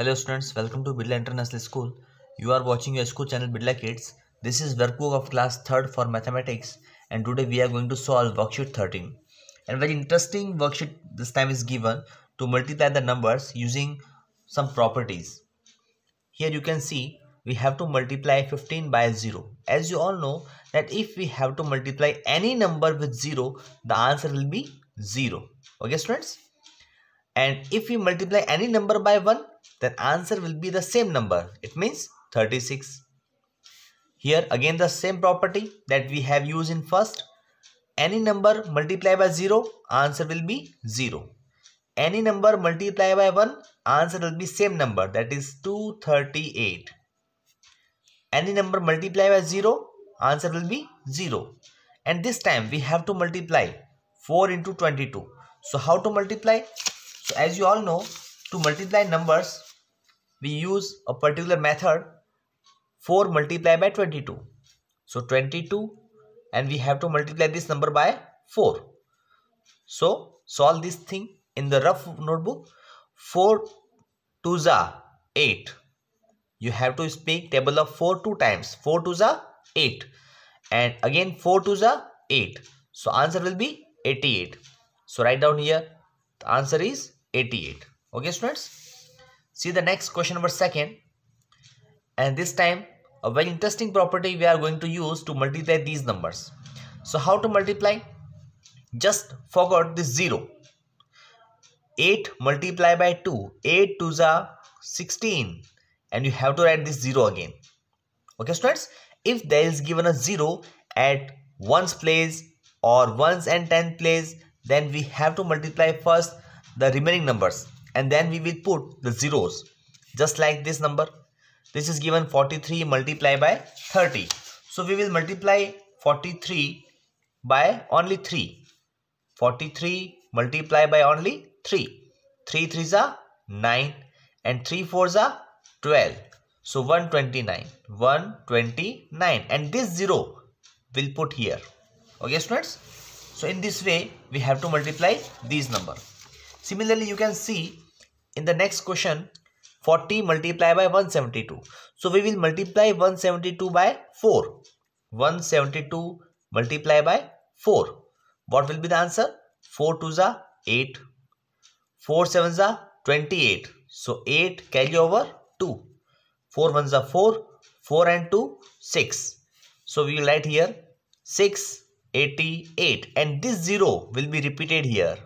Hello students, welcome to Bidla International School. You are watching your school channel Bidla Kids. This is workbook of class 3rd for mathematics and today we are going to solve worksheet 13. And very interesting worksheet this time is given to multiply the numbers using some properties. Here you can see we have to multiply 15 by 0. As you all know that if we have to multiply any number with 0, the answer will be 0. Okay students? And if we multiply any number by 1, then answer will be the same number. It means 36. Here again the same property that we have used in first. Any number multiplied by 0, answer will be 0. Any number multiplied by 1, answer will be same number that is 238. Any number multiplied by 0, answer will be 0. And this time we have to multiply 4 into 22. So how to multiply? So as you all know, to multiply numbers, we use a particular method 4 multiplied by 22. So 22 and we have to multiply this number by 4. So solve this thing in the rough notebook. 4 to the 8. You have to speak table of 4 two times. 4 to the 8 and again 4 to the 8. So answer will be 88. So write down here the answer is 88 okay students see the next question number second and this time a very interesting property we are going to use to multiply these numbers so how to multiply just forgot this 0 8 multiply by 2 8 to the 16 and you have to write this 0 again okay students if there is given a 0 at 1's place or 1's and 10 place then we have to multiply first the remaining numbers and then we will put the zeros just like this number this is given 43 multiplied by 30 so we will multiply 43 by only 3 43 multiplied by only 3 3 3s are 9 and 3 4s are 12 so 129 129 and this 0 will put here okay students so in this way we have to multiply these numbers Similarly, you can see in the next question 40 multiplied by 172. So we will multiply 172 by 4. 172 multiplied by 4. What will be the answer? 4 2 za 8. 4 7 za 28. So 8 carry over 2. 4 1 za 4. 4 and 2 6. So we will write here 688 and this 0 will be repeated here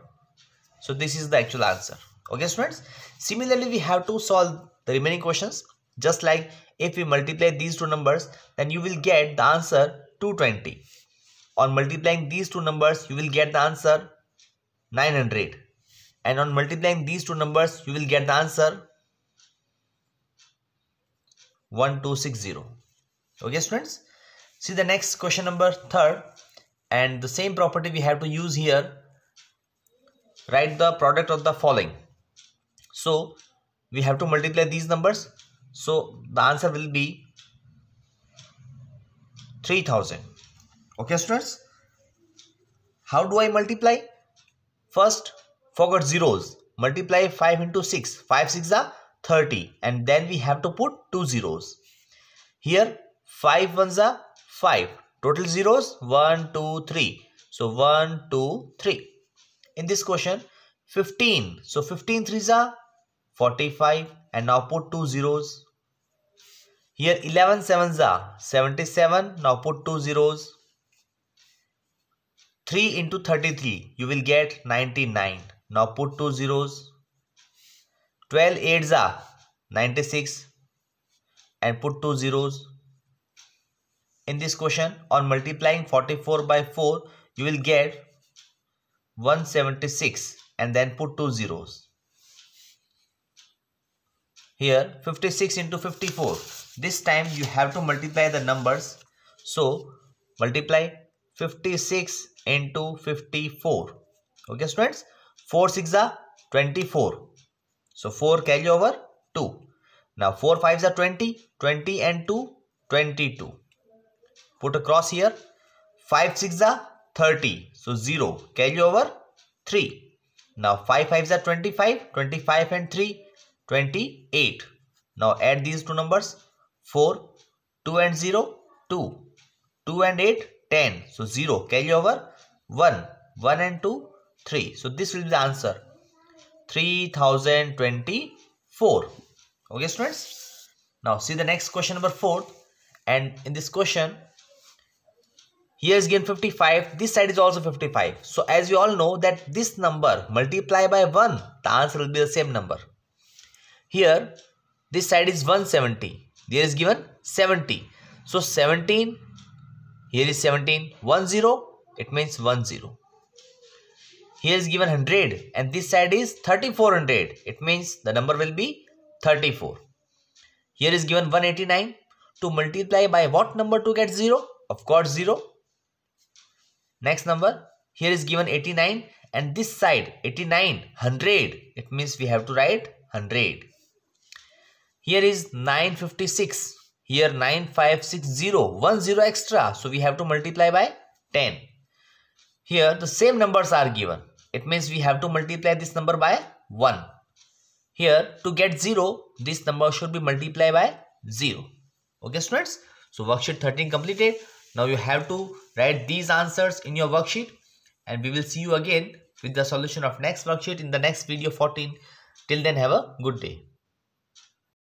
so this is the actual answer. Okay students. Similarly, we have to solve the remaining questions. Just like if we multiply these two numbers, then you will get the answer 220. On multiplying these two numbers, you will get the answer 900. And on multiplying these two numbers, you will get the answer 1260. Okay students. See the next question number third and the same property we have to use here write the product of the following so we have to multiply these numbers so the answer will be 3000 okay students how do i multiply first forget zeros multiply 5 into 6 5 6 are 30 and then we have to put two zeros here 5 ones are 5 total zeros 1 2 3 so 1 2 3 in this question 15 so 15 threes are 45 and now put two zeros here 11 sevens are 77 now put two zeros 3 into 33 you will get 99 now put two zeros 12 eights are 96 and put two zeros in this question on multiplying 44 by 4 you will get 176 and then put two zeros. Here 56 into 54. This time you have to multiply the numbers. So multiply 56 into 54. Okay students. 4 6 are 24. So 4 carry over 2. Now 4 5s are 20. 20 and 2 22. Put a cross here. 5 6 are 30. So 0 carry over 3. Now 5 5s are 25, 25 and 3, 28. Now add these two numbers 4, 2 and 0, 2, 2 and 8, 10. So 0 carry over 1, 1 and 2, 3. So this will be the answer 3024. Okay students. Now see the next question number 4 and in this question here is given 55. This side is also 55. So as you all know that this number multiply by 1, the answer will be the same number. Here, this side is 170. There is given 70. So 17, here is 17. 1 0, it means 1 0. Here is given 100 and this side is 3400. It means the number will be 34. Here is given 189 to multiply by what number to get 0? Of course 0. Next number, here is given 89 and this side 89, 100. It means we have to write 100. Here is 956. Here 9560, 1 extra. So we have to multiply by 10. Here the same numbers are given. It means we have to multiply this number by 1. Here to get 0, this number should be multiplied by 0. Okay students. So worksheet 13 completed. Now you have to write these answers in your worksheet and we will see you again with the solution of next worksheet in the next video 14. Till then have a good day.